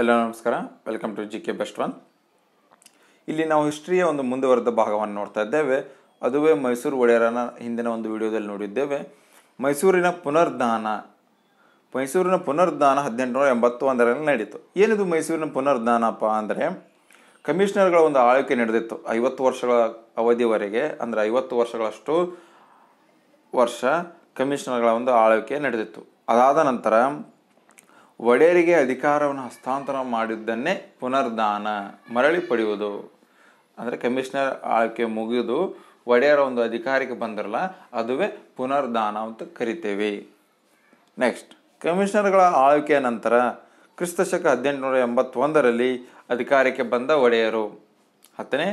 ಎಲ್ಲ ನಮಸ್ಕಾರ welcome to G K best one ಇಲ್ಲಿ ನಾವು ಹಿಸ್ಟ್ರಿಯ ಒಂದು ಮುಂದುವರೆದ ಭಾಗವನ್ನು ನೋಡ್ತಾ ಇದ್ದೇವೆ ಅದುವೇ ಮೈಸೂರು ಒಡೆಯರನ ಹಿಂದಿನ ಒಂದು ವಿಡಿಯೋದಲ್ಲಿ ನೋಡಿದ್ದೇವೆ ಮೈಸೂರಿನ ಪುನರ್ದಾನ ಮೈಸೂರಿನ ಪುನರ್ದಾನ ಹದಿನೆಂಟುನೂರ ಒಂದರಲ್ಲಿ ನಡೀತು ಏನಿದು ಮೈಸೂರಿನ ಪುನರ್ದಾನಪ್ಪ ಅಂದರೆ ಕಮಿಷನರ್ಗಳ ಒಂದು ಆಳ್ವಿಕೆ ನಡೆದಿತ್ತು ಐವತ್ತು ವರ್ಷಗಳ ಅವಧಿವರೆಗೆ ಅಂದರೆ ಐವತ್ತು ವರ್ಷಗಳಷ್ಟು ವರ್ಷ ಕಮಿಷನರ್ಗಳ ಒಂದು ಆಳ್ವಿಕೆ ನಡೆದಿತ್ತು ಅದಾದ ನಂತರ ಒಡೆಯರಿಗೆ ಅಧಿಕಾರವನ್ನು ಹಸ್ತಾಂತರ ಮಾಡಿದ್ದನ್ನೇ ಪುನರ್ದಾನ ಮರಳಿ ಪಡೆಯುವುದು ಅಂದರೆ ಕಮಿಷನರ್ ಆಳ್ಕೆ ಮುಗಿದು ಒಡೆಯರ ಒಂದು ಅಧಿಕಾರಕ್ಕೆ ಬಂದಿರಲ್ಲ ಅದುವೇ ಪುನರ್ದಾನ ಅಂತ ಕರಿತೇವೆ ನೆಕ್ಸ್ಟ್ ಕಮಿಷನರ್ಗಳ ಆಳ್ಕೆಯ ನಂತರ ಕ್ರಿಸ್ತಶಕ ಹದಿನೆಂಟುನೂರ ಎಂಬತ್ತೊಂದರಲ್ಲಿ ಅಧಿಕಾರಕ್ಕೆ ಬಂದ ಒಡೆಯರು ಹತ್ತನೇ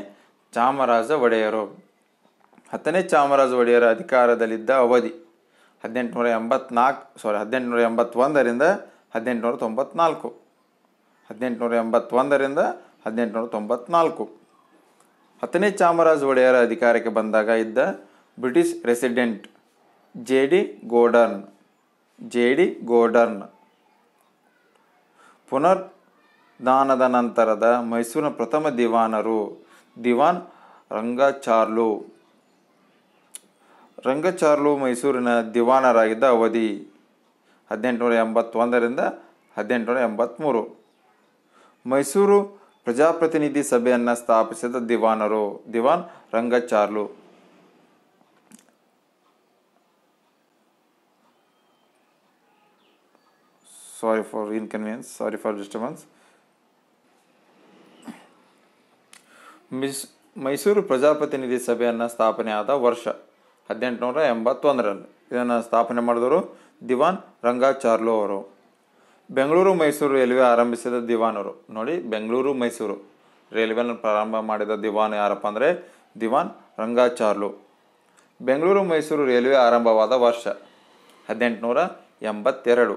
ಚಾಮರಾಜ ಒಡೆಯರು ಹತ್ತನೇ ಚಾಮರಾಜ ಒಡೆಯರ ಅಧಿಕಾರದಲ್ಲಿದ್ದ ಅವಧಿ ಹದಿನೆಂಟುನೂರ ಎಂಬತ್ನಾಲ್ಕು ಸಾರಿ ಹದಿನೆಂಟುನೂರ ಎಂಬತ್ತೊಂದರಿಂದ ಹದಿನೆಂಟುನೂರ ತೊಂಬತ್ನಾಲ್ಕು ಹದಿನೆಂಟುನೂರ ಎಂಬತ್ತೊಂದರಿಂದ ಹದಿನೆಂಟುನೂರ ತೊಂಬತ್ನಾಲ್ಕು ಹತ್ತನೇ ಚಾಮರಾಜ ಒಡೆಯರ ಅಧಿಕಾರಕ್ಕೆ ಬಂದಾಗ ಇದ್ದ British resident J D Gordon J D Gordon ಪುನರ್ದಾನದ ನಂತರದ ಮೈಸೂರಿನ ಪ್ರಥಮ ದಿವಾನರು ದಿವಾನ್ ರಂಗಚಾರ್ಲು ರಂಗಚಾರ್ಲು ಮೈಸೂರಿನ ದಿವಾನರಾಗಿದ್ದ ಅವಧಿ ಹದಿನೆಂಟುನೂರ ಎಂಬತ್ತೊಂದರಿಂದ ಹದಿನೆಂಟುನೂರ ಎಂಬತ್ತ್ಮೂರು ಮೈಸೂರು ಪ್ರಜಾಪ್ರತಿನಿಧಿ ಸಭೆಯನ್ನು ಸ್ಥಾಪಿಸಿದ ದಿವಾನರು Diwan Rangacharlu sorry for inconvenience sorry for disturbance miss Mysuru ಪ್ರಜಾಪ್ರತಿನಿಧಿ ಸಭೆಯನ್ನು ಸ್ಥಾಪನೆ ಆದ ವರ್ಷ ಹದಿನೆಂಟುನೂರ ಎಂಬತ್ತೊಂದರಲ್ಲಿ ಇದನ್ನು ಸ್ಥಾಪನೆ ಮಾಡಿದವರು ದಿವಾನ್ ರಂಗ ಅವರು ಬೆಂಗಳೂರು ಮೈಸೂರು ರೈಲ್ವೆ ಆರಂಭಿಸಿದ ದಿವಾನರು ನೋಡಿ ಬೆಂಗಳೂರು ಮೈಸೂರು ರೈಲ್ವೆನ ಪ್ರಾರಂಭ ಮಾಡಿದ ದಿವಾನ್ ಯಾರಪ್ಪ ಅಂದರೆ ದಿವಾನ್ ರಂಗಾಚಾರ್ಲು ಬೆಂಗಳೂರು ಮೈಸೂರು ರೈಲ್ವೆ ಆರಂಭವಾದ ವರ್ಷ ಹದಿನೆಂಟುನೂರ ಎಂಬತ್ತೆರಡು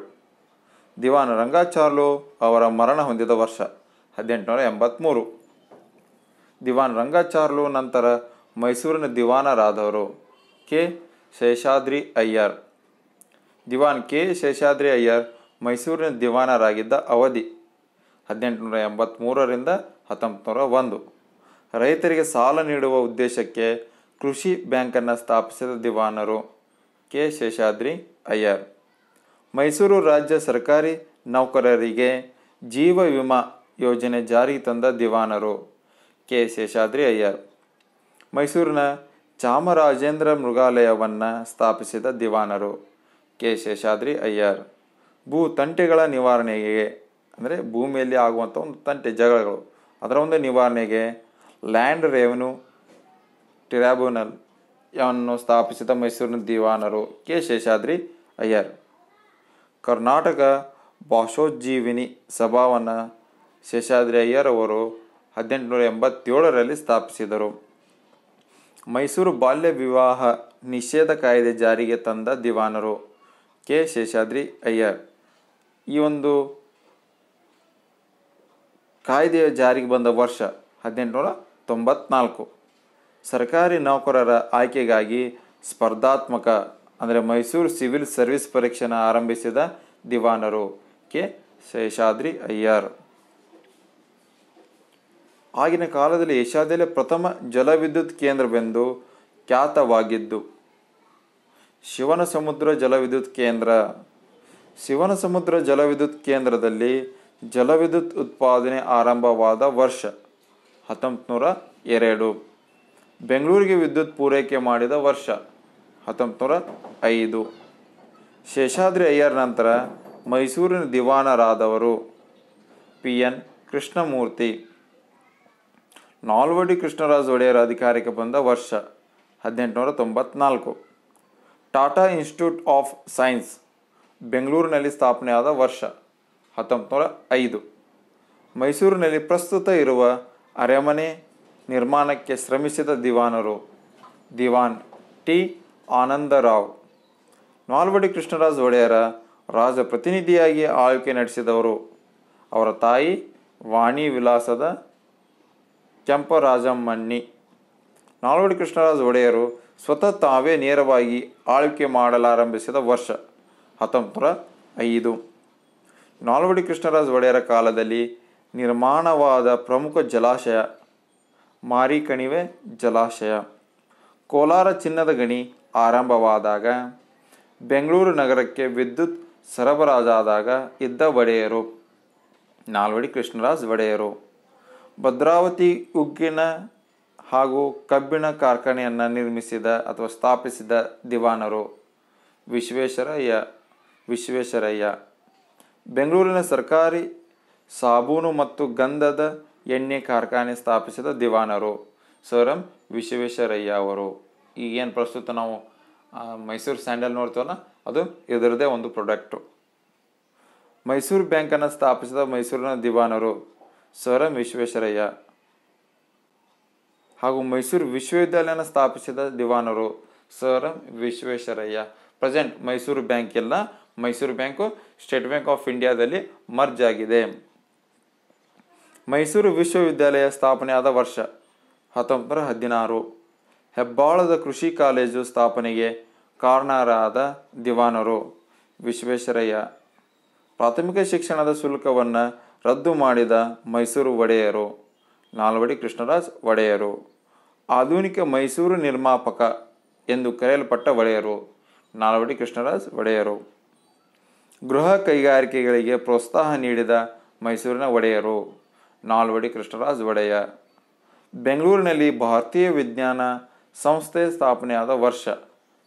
ದಿವಾನ್ ರಂಗಾಚಾರ್ಲು ಅವರ ಮರಣ ಹೊಂದಿದ ವರ್ಷ ಹದಿನೆಂಟುನೂರ ಎಂಬತ್ತ್ಮೂರು ದಿವಾನ್ ರಂಗಾಚಾರ್ಲು ನಂತರ ಮೈಸೂರಿನ ದಿವಾನರಾದವರು ಕೆ ಶೇಷಾದ್ರಿ ಅಯ್ಯರ್ ದಿವಾನ್ ಕೆ ಶೇಷಾದ್ರಿ ಅಯ್ಯರ್ ಮೈಸೂರಿನ ದಿವಾನರಾಗಿದ್ದ ಅವಧಿ ಹದಿನೆಂಟುನೂರ ಎಂಬತ್ತ್ಮೂರರಿಂದ ಹತ್ತೊಂಬತ್ತು ಒಂದು ರೈತರಿಗೆ ಸಾಲ ನೀಡುವ ಉದ್ದೇಶಕ್ಕೆ ಕೃಷಿ ಬ್ಯಾಂಕನ್ನು ಸ್ಥಾಪಿಸಿದ ದಿವಾನರು ಕೆ ಶೇಷಾದ್ರಿ ಅಯ್ಯರ್ ಮೈಸೂರು ರಾಜ್ಯ ಸರ್ಕಾರಿ ನೌಕರರಿಗೆ ಜೀವ ವಿಮಾ ಯೋಜನೆ ಜಾರಿಗೆ ತಂದ ದಿವಾನರು ಕೆ ಶೇಷಾದ್ರಿ ಅಯ್ಯರ್ ಮೈಸೂರಿನ ಚಾಮರಾಜೇಂದ್ರ ಮೃಗಾಲಯವನ್ನು ಸ್ಥಾಪಿಸಿದ ದಿವಾನರು ಕೆ ಶೇಷಾದ್ರಿ ಅಯ್ಯರ್ ಭೂ ತಂಟೆಗಳ ನಿವಾರಣೆಗೆ ಅಂದರೆ ಭೂಮಿಯಲ್ಲಿ ಆಗುವಂಥ ಒಂದು ತಂಟೆ ಜಗಳಗಳು ಅದರ ಒಂದು ನಿವಾರಣೆಗೆ ಲ್ಯಾಂಡ್ ರೆವೆನ್ಯೂ ಟ್ರಿಬ್ಯುನಲ್ ಯನ್ನು ಸ್ಥಾಪಿಸಿದ ಮೈಸೂರಿನ ದಿವಾನರು ಕೆ ಶೇಷಾದ್ರಿ ಅಯ್ಯರ್ ಕರ್ನಾಟಕ ಭಾಷೋಜ್ಜೀವಿನಿ ಸಭಾವನ್ನು ಶೇಷಾದ್ರಿ ಅಯ್ಯರ್ ಅವರು ಹದಿನೆಂಟುನೂರ ಎಂಬತ್ತೇಳರಲ್ಲಿ ಸ್ಥಾಪಿಸಿದರು ಮೈಸೂರು ಬಾಲ್ಯ ವಿವಾಹ ನಿಷೇಧ ಕಾಯ್ದೆ ಜಾರಿಗೆ ತಂದ ದಿವಾನರು ಕೆ ಶೇಷಾದ್ರಿ ಅಯ್ಯರ್ ಈ ಒಂದು ಕಾಯ್ದೆಯ ಜಾರಿಗೆ ಬಂದ ವರ್ಷ ಹದಿನೆಂಟುನೂರ ತೊಂಬತ್ನಾಲ್ಕು ಸರ್ಕಾರಿ ನೌಕರರ ಆಯ್ಕೆಗಾಗಿ ಸ್ಪರ್ಧಾತ್ಮಕ ಅಂದರೆ ಮೈಸೂರು ಸಿವಿಲ್ ಸರ್ವಿಸ್ ಪರೀಕ್ಷೆನ ಆರಂಭಿಸಿದ ದಿವಾನರು ಕೆ ಶೇಷಾದ್ರಿ ಅಯ್ಯರ್ ಆಗಿನ ಕಾಲದಲ್ಲಿ ಏಷ್ಯಾದಲ್ಲೇ ಪ್ರಥಮ ಜಲವಿದ್ಯುತ್ ಕೇಂದ್ರವೆಂದು ಖ್ಯಾತವಾಗಿದ್ದು ಶಿವನ ಸಮುದ್ರ ಜಲವಿದ್ಯುತ್ ಕೇಂದ್ರ ಶಿವನ ಸಮುದ್ರ ಜಲವಿದ್ಯುತ್ ಕೇಂದ್ರದಲ್ಲಿ ಜಲವಿದ್ಯುತ್ ಉತ್ಪಾದನೆ ಆರಂಭವಾದ ವರ್ಷ ಹತ್ತೊಂಬತ್ನೂರ ಎರಡು ಬೆಂಗಳೂರಿಗೆ ವಿದ್ಯುತ್ ಪೂರೈಕೆ ಮಾಡಿದ ವರ್ಷ ಹತ್ತೊಂಬತ್ನೂರ ಐದು ಶೇಷಾದ್ರಿ ಅಯ್ಯರ್ ನಂತರ ಮೈಸೂರಿನ ದಿವಾನರಾದವರು ಪಿ ಎನ್ ಕೃಷ್ಣಮೂರ್ತಿ ನಾಲ್ವಡಿ ಕೃಷ್ಣರಾಜ ಒಡೆಯರ್ ಅಧಿಕಾರಕ್ಕೆ ಬಂದ ವರ್ಷ ಹದಿನೆಂಟುನೂರ ತೊಂಬತ್ನಾಲ್ಕು ಟಾಟಾ ಇನ್ಸ್ಟಿಟ್ಯೂಟ್ ಆಫ್ ಸೈನ್ಸ್ ಬೆಂಗಳೂರಿನಲ್ಲಿ ಸ್ಥಾಪನೆಯಾದ ವರ್ಷ ಹತ್ತೊಂಬತ್ತು ನೂರ ಐದು ಮೈಸೂರಿನಲ್ಲಿ ಪ್ರಸ್ತುತ ಇರುವ ಅರೆಮನೆ ನಿರ್ಮಾಣಕ್ಕೆ ಶ್ರಮಿಸಿದ ದಿವಾನರು ದಿವಾನ್ ಟಿ ಆನಂದರಾವ್ ನಾಲ್ವಡಿ ಕೃಷ್ಣರಾಜ್ ಒಡೆಯರ ರಾಜ ಪ್ರತಿನಿಧಿಯಾಗಿ ಆಳ್ವಿಕೆ ನಡೆಸಿದವರು ಅವರ ತಾಯಿ ವಾಣಿ ವಿಲಾಸದ ಕೆಂಪರಾಜಮ್ಮಣ್ಣಿ ನಾಲ್ವಡಿ ಕೃಷ್ಣರಾಜ ಒಡೆಯರು ಸ್ವತಃ ತಾವೇ ನೇರವಾಗಿ ಆಳ್ವಿಕೆ ಮಾಡಲಾರಂಭಿಸಿದ ವರ್ಷ ಹತ್ತೊಂಬತ್ತರ ಐದು ನಾಲ್ವಡಿ ಕೃಷ್ಣರಾಜ ಒಡೆಯರ ಕಾಲದಲ್ಲಿ ನಿರ್ಮಾಣವಾದ ಪ್ರಮುಖ ಜಲಾಶಯ ಮಾರಿಕಣಿವೆ ಜಲಾಶಯ ಕೋಲಾರ ಚಿನ್ನದ ಗಣಿ ಆರಂಭವಾದಾಗ ಬೆಂಗಳೂರು ನಗರಕ್ಕೆ ವಿದ್ಯುತ್ ಸರಬರಾಜಾದಾಗ ಇದ್ದ ಒಡೆಯರು ನಾಲ್ವಡಿ ಕೃಷ್ಣರಾಜ ಒಡೆಯರು ಭದ್ರಾವತಿ ಉಗ್ಗಿನ ಹಾಗೂ ಕಬ್ಬಿಣ ಕಾರ್ಖಾನೆಯನ್ನು ನಿರ್ಮಿಸಿದ ಅಥವಾ ಸ್ಥಾಪಿಸಿದ ದಿವಾನರು ವಿಶ್ವೇಶ್ವರಯ್ಯ ವಿಶ್ವೇಶ್ವರಯ್ಯ ಬೆಂಗಳೂರಿನ ಸರ್ಕಾರಿ ಸಾಬೂನು ಮತ್ತು ಗಂಧದ ಎಣ್ಣೆ ಕಾರ್ಖಾನೆ ಸ್ಥಾಪಿಸಿದ ದಿವಾನರು ಸರ್ ಎಂ ವಿಶ್ವೇಶ್ವರಯ್ಯ ಅವರು ಈಗೇನು ಪ್ರಸ್ತುತ ನಾವು ಮೈಸೂರು ಸ್ಯಾಂಡಲ್ ನೋಡ್ತೇವಲ್ಲ ಅದು ಇದರದೇ ಒಂದು ಪ್ರಾಡಕ್ಟು ಮೈಸೂರು ಬ್ಯಾಂಕನ್ನು ಸ್ಥಾಪಿಸಿದ ಮೈಸೂರಿನ ದಿವಾನರು ಸರ್ ಎಂ ವಿಶ್ವೇಶ್ವರಯ್ಯ ಹಾಗೂ ಮೈಸೂರು ವಿಶ್ವವಿದ್ಯಾಲಯನ ಸ್ಥಾಪಿಸಿದ ದಿವಾನರು sir Visvesvaraya present Mysuru bank ಎಲ್ಲ Mysuru bank State Bank of ಇಂಡಿಯಾದಲ್ಲಿ ಮರ್ಜ್ ಆಗಿದೆ ಮೈಸೂರು ವಿಶ್ವವಿದ್ಯಾಲಯ ಸ್ಥಾಪನೆಯಾದ ವರ್ಷ ಹತ್ತೊಂಬತ್ತರ ಹದಿನಾರು ಹೆಬ್ಬಾಳದ ಕೃಷಿ ಕಾಲೇಜು ಸ್ಥಾಪನೆಗೆ ಕಾರಣರಾದ ದಿವಾನರು ವಿಶ್ವೇಶ್ವರಯ್ಯ ಪ್ರಾಥಮಿಕ ಶಿಕ್ಷಣದ ಶುಲ್ಕವನ್ನು ರದ್ದು ಮಾಡಿದ ಮೈಸೂರು ಒಡೆಯರು ನಾಲ್ವಡಿ ಕೃಷ್ಣರಾಜ್ ಒಡೆಯರು ಆಧುನಿಕ ಮೈಸೂರು ನಿರ್ಮಾಪಕ ಎಂದು ಕರೆಯಲ್ಪಟ್ಟ ಒಡೆಯರು ನಾಲ್ವಡಿ ಕೃಷ್ಣರಾಜ್ ಒಡೆಯರು ಗೃಹ ಕೈಗಾರಿಕೆಗಳಿಗೆ ಪ್ರೋತ್ಸಾಹ ನೀಡಿದ ಮೈಸೂರಿನ ಒಡೆಯರು ನಾಲ್ವಡಿ ಕೃಷ್ಣರಾಜ್ ಒಡೆಯ ಬೆಂಗಳೂರಿನಲ್ಲಿ ಭಾರತೀಯ ವಿಜ್ಞಾನ ಸಂಸ್ಥೆ ಸ್ಥಾಪನೆಯಾದ ವರ್ಷ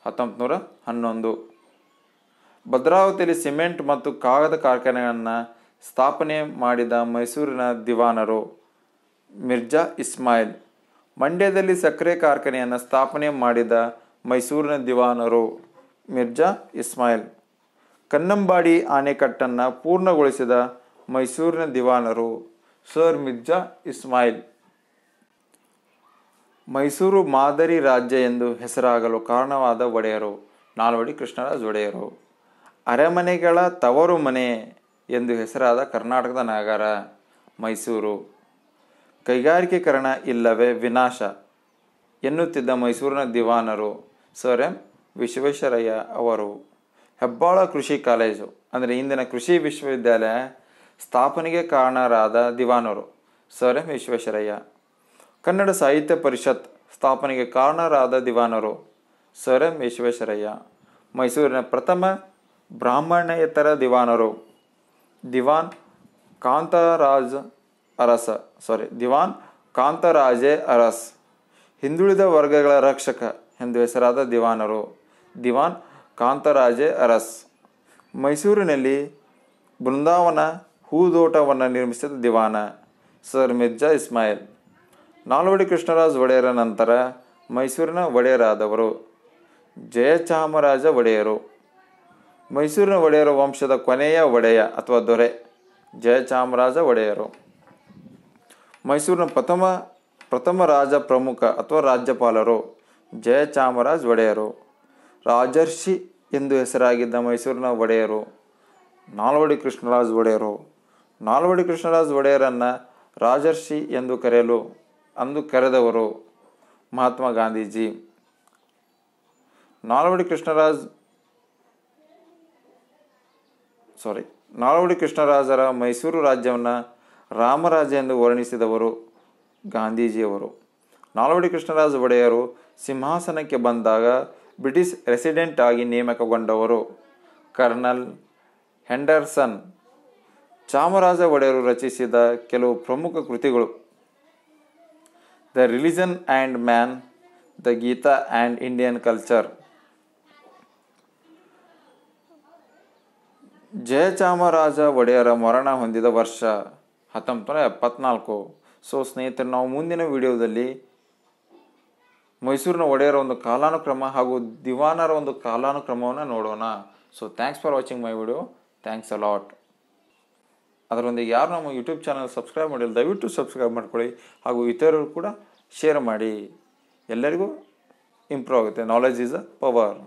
ಹತ್ತೊಂಬತ್ತು ನೂರ ಹನ್ನೊಂದು ಭದ್ರಾವತಿಯಲ್ಲಿ ಸಿಮೆಂಟ್ ಮತ್ತು ಕಾಗದ ಕಾರ್ಖಾನೆಗಳನ್ನು ಸ್ಥಾಪನೆ ಮಾಡಿದ ಮೈಸೂರಿನ ದಿವಾನರು ಮಿರ್ಜಾ ಇಸ್ಮಾಯಿಲ್ ಮಂಡ್ಯದಲ್ಲಿ ಸಕ್ಕರೆ ಕಾರ್ಖಾನೆಯನ್ನು ಸ್ಥಾಪನೆ ಮಾಡಿದ ಮೈಸೂರಿನ ದಿವಾನರು ಮಿರ್ಜಾ ಇಸ್ಮಾಯಿಲ್ ಕನ್ನಂಬಾಡಿ ಆಣೆಕಟ್ಟನ್ನು ಪೂರ್ಣಗೊಳಿಸಿದ ಮೈಸೂರಿನ ದಿವಾನರು ಸರ್ ಮಿರ್ಜಾ ಇಸ್ಮಾಯಿಲ್ ಮೈಸೂರು ಮಾದರಿ ರಾಜ್ಯ ಎಂದು ಹೆಸರಾಗಲು ಕಾರಣವಾದ ಒಡೆಯರು ನಾಲ್ವಡಿ ಕೃಷ್ಣರಾಜ್ ಒಡೆಯರು ಅರಮನೆಗಳ ತವರು ಮನೆ ಎಂದು ಹೆಸರಾದ ಕರ್ನಾಟಕದ ನಗರ ಮೈಸೂರು ಕೈಗಾರಿಕೀಕರಣ ಇಲ್ಲವೇ ವಿನಾಶ ಎನ್ನುತ್ತಿದ್ದ ಮೈಸೂರಿನ ದಿವಾನರು ಸರ್ ಎಂ ವಿಶ್ವೇಶ್ವರಯ್ಯ ಅವರು ಹೆಬ್ಬಾಳ ಕೃಷಿ ಕಾಲೇಜು ಅಂದರೆ ಇಂದಿನ ಕೃಷಿ ವಿಶ್ವವಿದ್ಯಾಲಯ ಸ್ಥಾಪನೆಗೆ ಕಾರಣರಾದ ದಿವಾನರು ಸರ್ ಎಂ ವಿಶ್ವೇಶ್ವರಯ್ಯ ಕನ್ನಡ ಸಾಹಿತ್ಯ ಪರಿಷತ್ ಸ್ಥಾಪನೆಗೆ ಕಾರಣರಾದ ದಿವಾನರು ಸರ್ ಎಂ ವಿಶ್ವೇಶ್ವರಯ್ಯ ಮೈಸೂರಿನ ಪ್ರಥಮ ಬ್ರಾಹ್ಮಣೇತರ ದಿವಾನರು ದಿವಾನ್ ಕಾಂತರಾಜ್ ಅರಸ ಸಾರಿ ದಿವಾನ್ ಕಾಂತರಾಜೆ ಅರಸ್ ಹಿಂದುಳಿದ ವರ್ಗಗಳ ರಕ್ಷಕ ಎಂದು ಹೆಸರಾದ ದಿವಾನರು ದಿವಾನ್ ಕಾಂತರಾಜೆ ಅರಸ್ ಮೈಸೂರಿನಲ್ಲಿ ಬೃಂದಾವನ ಹೂದೋಟವನ್ನು ನಿರ್ಮಿಸಿದ ದಿವಾನ ಸರ್ ಮಿರ್ಜಾ ಇಸ್ಮಾಯಿಲ್ ನಾಲ್ವಡಿ ಕೃಷ್ಣರಾಜ್ ಒಡೆಯರ ನಂತರ ಮೈಸೂರಿನ ಒಡೆಯರಾದವರು ಜಯಚಾಮರಾಜ ಒಡೆಯರು ಮೈಸೂರಿನ ಒಡೆಯರ ವಂಶದ ಕೊನೆಯ ಒಡೆಯ ಅಥವಾ ದೊರೆ ಜಯಚಾಮರಾಜ ಒಡೆಯರು ಮೈಸೂರಿನ ಪ್ರಥಮ ಪ್ರಥಮ ರಾಜ ಪ್ರಮುಖ ಅಥವಾ ರಾಜ್ಯಪಾಲರು ಜಯಚಾಮರಾಜ ಒಡೆಯರು ರಾಜರ್ಷಿ ಎಂದು ಹೆಸರಾಗಿದ್ದ ಮೈಸೂರಿನ ಒಡೆಯರು ನಾಲ್ವಡಿ ಕೃಷ್ಣರಾಜ್ ಒಡೆಯರು ನಾಲ್ವಡಿ ಕೃಷ್ಣರಾಜ್ ಒಡೆಯರನ್ನು ರಾಜರ್ಷಿ ಎಂದು ಕರೆಯಲು ಅಂದು ಕರೆದವರು ಮಹಾತ್ಮ ಗಾಂಧೀಜಿ ನಾಲ್ವಡಿ ಕೃಷ್ಣರಾಜ್ ಸಾರಿ ನಾಲ್ವಡಿ ಕೃಷ್ಣರಾಜರ ಮೈಸೂರು ರಾಜ್ಯವನ್ನು ರಾಮರಾಜ ಎಂದು ವರ್ಣಿಸಿದವರು ಗಾಂಧೀಜಿಯವರು ನಾಲ್ವಡಿ ಕೃಷ್ಣರಾಜ ಒಡೆಯರು ಸಿಂಹಾಸನಕ್ಕೆ ಬಂದಾಗ ಬ್ರಿಟಿಷ್ ರೆಸಿಡೆಂಟ್ ಆಗಿ ನೇಮಕಗೊಂಡವರು ಕರ್ನಲ್ ಹೆಂಡರ್ಸನ್ ಚಾಮರಾಜ ಒಡೆಯರು ರಚಿಸಿದ ಕೆಲವು ಪ್ರಮುಖ ಕೃತಿಗಳು the religion and man the Gita and Indian culture Jayachamaraja ಒಡೆಯರ ಮರಣ ಹೊಂದಿದ ವರ್ಷ ಹತ್ತೊಂಬತ್ತು ಎಪ್ಪತ್ನಾಲ್ಕು ಸೊ ಸ್ನೇಹಿತರೆ ನಾವು ಮುಂದಿನ ವಿಡಿಯೋದಲ್ಲಿ ಮೈಸೂರಿನ ಒಡೆಯರ ಒಂದು ಕಾಲಾನುಕ್ರಮ ಹಾಗೂ ದಿವಾನರ ಒಂದು ಕಾಲಾನುಕ್ರಮವನ್ನು ನೋಡೋಣ so thanks for watching my video thanks a lot ಅದರೊಂದಿಗೆ ಯಾರು ನಮ್ಮ ಯೂಟ್ಯೂಬ್ ಚಾನಲ್ ಸಬ್ಸ್ಕ್ರೈಬ್ ಮಾಡಿಲ್ಲ ದಯವಿಟ್ಟು ಸಬ್ಸ್ಕ್ರೈಬ್ ಮಾಡ್ಕೊಳ್ಳಿ ಹಾಗೂ ಇತರರು ಕೂಡ ಶೇರ್ ಮಾಡಿ ಎಲ್ಲರಿಗೂ ಇಂಪ್ರೂವ್ ಆಗುತ್ತೆ ನಾಲೆಜ್ ಈಸ್ ಅ ಪವರ್